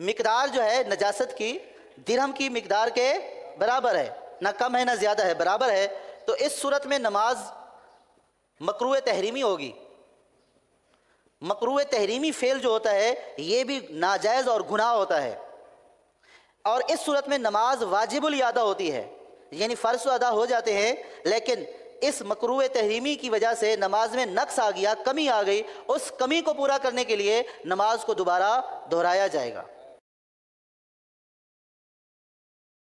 मकदार जो है नजासत की दिरहम की मकदार के बराबर है ना कम है ना ज़्यादा है बराबर है तो इस सूरत में नमाज मकरू तहरीमी होगी मकरू तहरीमी फ़ेल जो होता है ये भी नाजायज़ और गुनाह होता है और इस सूरत में नमाज वाजिबुल अदा होती है यानी फ़र्ज तो अदा हो जाते हैं लेकिन इस मकरू तहरीमी की वजह से नमाज में नक्स आ गया कमी आ गई उस कमी को पूरा करने के लिए नमाज को दोबारा दोहराया जाएगा